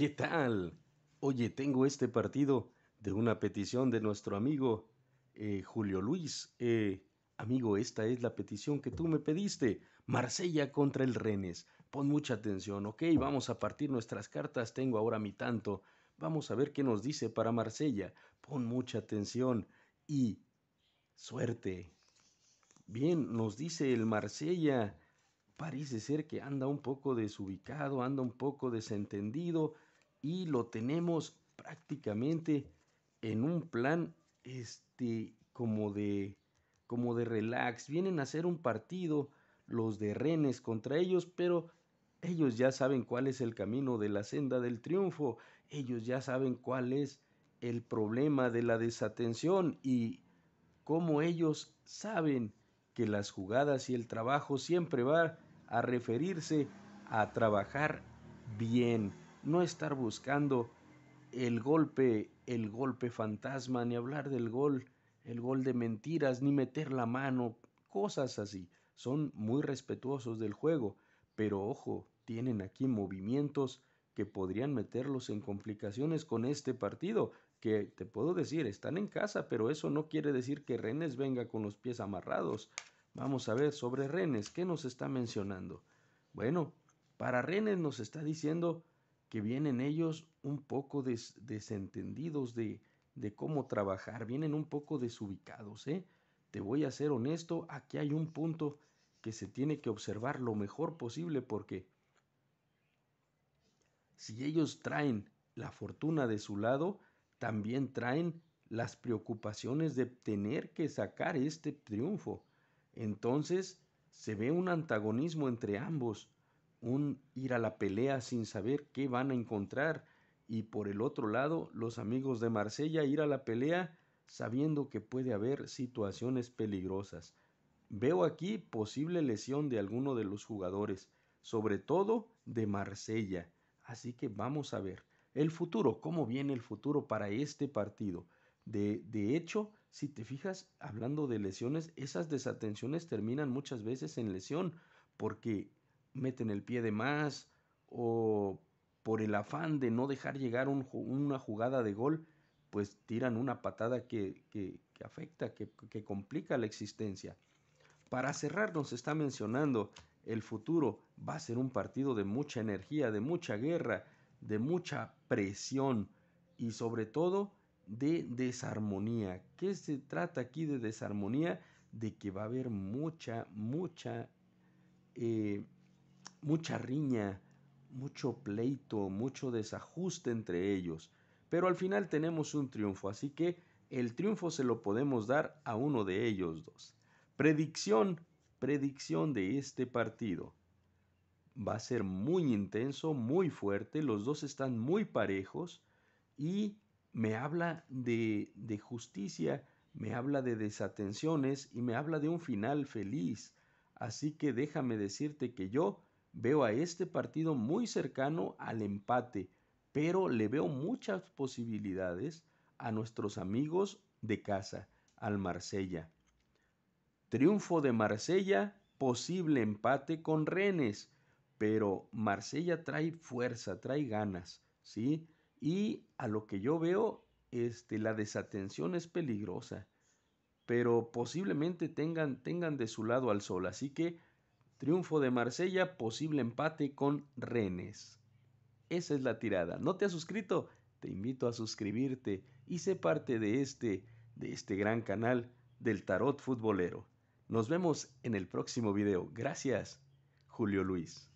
¿Qué tal? Oye, tengo este partido de una petición de nuestro amigo eh, Julio Luis. Eh, amigo, esta es la petición que tú me pediste. Marsella contra el Rennes. Pon mucha atención, ¿ok? Vamos a partir nuestras cartas. Tengo ahora mi tanto. Vamos a ver qué nos dice para Marsella. Pon mucha atención y suerte. Bien, nos dice el Marsella. Parece ser que anda un poco desubicado, anda un poco desentendido y lo tenemos prácticamente en un plan este como de como de relax, vienen a hacer un partido los de Rennes contra ellos, pero ellos ya saben cuál es el camino de la senda del triunfo, ellos ya saben cuál es el problema de la desatención y cómo ellos saben que las jugadas y el trabajo siempre va a referirse a trabajar bien no estar buscando el golpe, el golpe fantasma, ni hablar del gol, el gol de mentiras, ni meter la mano, cosas así. Son muy respetuosos del juego, pero ojo, tienen aquí movimientos que podrían meterlos en complicaciones con este partido, que te puedo decir, están en casa, pero eso no quiere decir que Rennes venga con los pies amarrados. Vamos a ver sobre Rennes, ¿qué nos está mencionando? Bueno, para Rennes nos está diciendo que vienen ellos un poco desentendidos de, de cómo trabajar, vienen un poco desubicados, ¿eh? Te voy a ser honesto, aquí hay un punto que se tiene que observar lo mejor posible porque si ellos traen la fortuna de su lado, también traen las preocupaciones de tener que sacar este triunfo. Entonces se ve un antagonismo entre ambos un ir a la pelea sin saber qué van a encontrar y por el otro lado los amigos de Marsella ir a la pelea sabiendo que puede haber situaciones peligrosas. Veo aquí posible lesión de alguno de los jugadores, sobre todo de Marsella. Así que vamos a ver el futuro, cómo viene el futuro para este partido. De, de hecho, si te fijas, hablando de lesiones, esas desatenciones terminan muchas veces en lesión, porque meten el pie de más o por el afán de no dejar llegar una jugada de gol, pues tiran una patada que, afecta, que, complica la existencia. Para cerrar nos está mencionando el futuro va a ser un partido de mucha energía, de mucha guerra, de mucha presión y sobre todo de desarmonía. ¿Qué se trata aquí de desarmonía? De que va a haber mucha, mucha eh, mucha riña, mucho pleito, mucho desajuste entre ellos. Pero al final tenemos un triunfo, así que el triunfo se lo podemos dar a uno de ellos dos. Predicción, predicción de este partido. Va a ser muy intenso, muy fuerte, los dos están muy parejos y me habla de, de justicia, me habla de desatenciones y me habla de un final feliz. Así que déjame decirte que yo Veo a este partido muy cercano al empate, pero le veo muchas posibilidades a nuestros amigos de casa, al Marsella. Triunfo de Marsella, posible empate con Rennes, pero Marsella trae fuerza, trae ganas, ¿sí? Y a lo que yo veo, este, la desatención es peligrosa, pero posiblemente tengan, tengan de su lado al sol, así que Triunfo de Marsella, posible empate con Rennes. Esa es la tirada. ¿No te has suscrito? Te invito a suscribirte y sé parte de este, de este gran canal del tarot futbolero. Nos vemos en el próximo video. Gracias, Julio Luis.